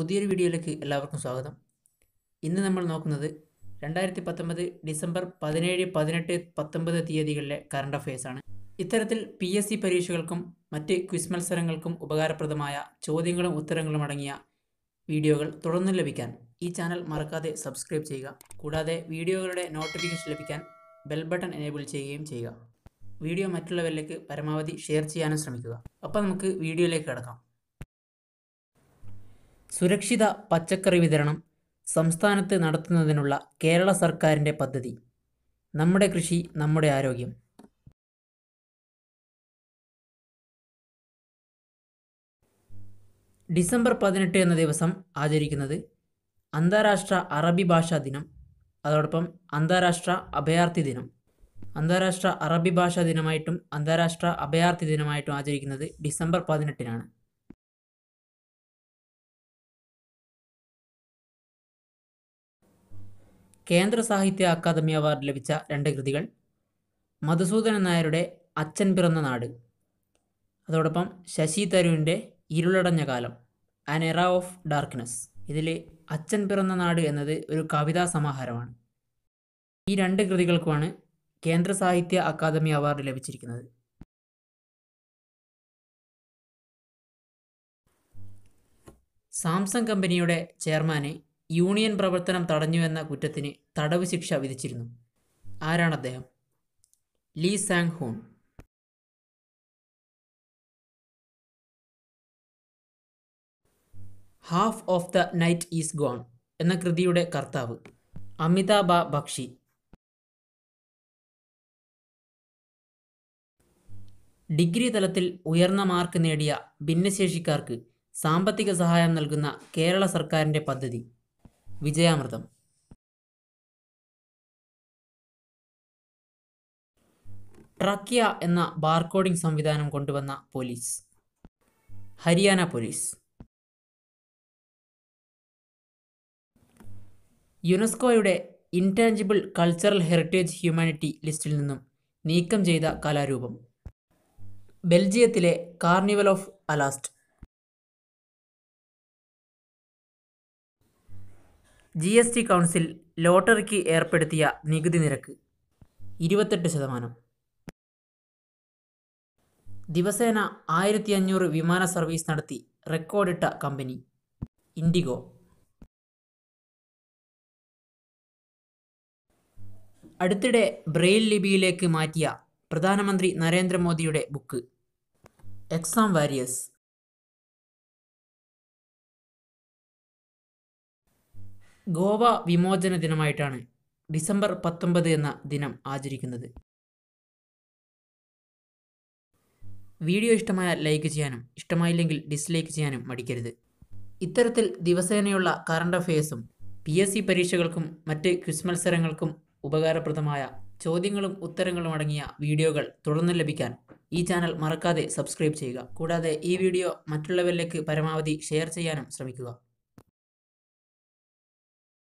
പുതിയൊരു വീഡിയോയിലേക്ക് എല്ലാവർക്കും സ്വാഗതം ഇന്ന് നമ്മൾ നോക്കുന്നത് രണ്ടായിരത്തി പത്തൊമ്പത് ഡിസംബർ പതിനേഴ് പതിനെട്ട് പത്തൊമ്പത് തീയതികളിലെ കറണ്ട് അഫയേഴ്സ് ആണ് ഇത്തരത്തിൽ പി എസ് സി പരീക്ഷകൾക്കും മറ്റ് ക്വിസ് മത്സരങ്ങൾക്കും ഉപകാരപ്രദമായ ചോദ്യങ്ങളും ഉത്തരങ്ങളും അടങ്ങിയ വീഡിയോകൾ തുടർന്ന് ലഭിക്കാൻ ഈ ചാനൽ മറക്കാതെ സബ്സ്ക്രൈബ് ചെയ്യുക കൂടാതെ വീഡിയോകളുടെ നോട്ടിഫിക്കേഷൻ ലഭിക്കാൻ ബെൽ ബട്ടൺ എനേബിൾ ചെയ്യുകയും ചെയ്യുക വീഡിയോ മറ്റുള്ളവരിലേക്ക് പരമാവധി ഷെയർ ചെയ്യാനും ശ്രമിക്കുക അപ്പോൾ നമുക്ക് വീഡിയോയിലേക്ക് കടക്കാം സുരക്ഷിത പച്ചക്കറി വിതരണം സംസ്ഥാനത്ത് നടത്തുന്നതിനുള്ള കേരള സർക്കാരിൻ്റെ പദ്ധതി നമ്മുടെ കൃഷി നമ്മുടെ ആരോഗ്യം ഡിസംബർ പതിനെട്ട് എന്ന ദിവസം ആചരിക്കുന്നത് അന്താരാഷ്ട്ര അറബി ഭാഷാ ദിനം അതോടൊപ്പം അന്താരാഷ്ട്ര അഭയാർത്ഥി ദിനം അന്താരാഷ്ട്ര അറബി ഭാഷാ ദിനമായിട്ടും അന്താരാഷ്ട്ര അഭയാർത്ഥി ദിനമായിട്ടും ആചരിക്കുന്നത് ഡിസംബർ പതിനെട്ടിനാണ് കേന്ദ്ര സാഹിത്യ അക്കാദമി അവാർഡ് ലഭിച്ച രണ്ട് കൃതികൾ മധുസൂദന നായരുടെ അച്ഛൻ പിറന്ന നാട് അതോടൊപ്പം ശശി തരൂരിൻ്റെ ഇരുളടഞ്ഞ കാലം ആൻ എറ ഓഫ് ഡാർക്ക്നെസ് ഇതിൽ അച്ഛൻ പിറന്ന നാട് എന്നത് ഒരു കവിതാ സമാഹാരമാണ് ഈ രണ്ട് കൃതികൾക്കുമാണ് കേന്ദ്ര സാഹിത്യ അക്കാദമി അവാർഡ് ലഭിച്ചിരിക്കുന്നത് സാംസങ് കമ്പനിയുടെ ചെയർമാനെ യൂണിയൻ പ്രവർത്തനം തടഞ്ഞുവെന്ന കുറ്റത്തിന് തടവ് ശിക്ഷ വിധിച്ചിരുന്നു ആരാണ് അദ്ദേഹം Lee Sang Hoon half of the night is gone എന്ന കൃതിയുടെ കർത്താവ് അമിതാഭ ബക്ഷി ഡിഗ്രി തലത്തിൽ ഉയർന്ന മാർക്ക് നേടിയ ഭിന്നശേഷിക്കാർക്ക് സാമ്പത്തിക സഹായം നൽകുന്ന കേരള സർക്കാരിൻ്റെ പദ്ധതി വിജയാമൃതം ട്രക്കിയ എന്ന ബാർകോഡിംഗ് സംവിധാനം കൊണ്ടുവന്ന പോലീസ് ഹരിയാന പോലീസ് യുനെസ്കോയുടെ ഇൻടാഞ്ചിബിൾ കൾച്ചറൽ ഹെറിറ്റേജ് ഹ്യൂമാനിറ്റി ലിസ്റ്റിൽ നിന്നും നീക്കം ചെയ്ത കലാരൂപം ബെൽജിയത്തിലെ carnival of Aalst G S T council ലോട്ടറിക്ക് ഏർപ്പെടുത്തിയ നികുതി നിരക്ക് ഇരുപത്തെട്ട് ശതമാനം ദിവസേന ആയിരത്തി അഞ്ഞൂറ് വിമാന സർവീസ് നടത്തി റെക്കോർഡിട്ട കമ്പനി ഇൻഡിഗോ അടുത്തിടെ ബ്രെയിൽ ലിപിയിലേക്ക് മാറ്റിയ പ്രധാനമന്ത്രി നരേന്ദ്രമോദിയുടെ ബുക്ക് എക്സാം വാരിയേഴ്സ് ഗോവ വിമോചന ദിനമായിട്ടാണ് ഡിസംബർ പത്തൊമ്പത് എന്ന ദിനം ആചരിക്കുന്നത് വീഡിയോ ഇഷ്ടമായ ലൈക്ക് ചെയ്യാനും ഇഷ്ടമായില്ലെങ്കിൽ ഡിസ്ലൈക്ക് ചെയ്യാനും മടിക്കരുത് ഇത്തരത്തിൽ ദിവസേനയുള്ള കറണ്ട് അഫയേഴ്സും പി എസ് സി പരീക്ഷകൾക്കും മറ്റ് ക്വിസ് മത്സരങ്ങൾക്കും ഉപകാരപ്രദമായ ചോദ്യങ്ങളും ഉത്തരങ്ങളും അടങ്ങിയ വീഡിയോകൾ തുടർന്ന് ലഭിക്കാൻ ഈ ചാനൽ മറക്കാതെ സബ്സ്ക്രൈബ് ചെയ്യുക കൂടാതെ ഈ വീഡിയോ മറ്റുള്ളവരിലേക്ക് പരമാവധി ഷെയർ ചെയ്യാനും ശ്രമിക്കുക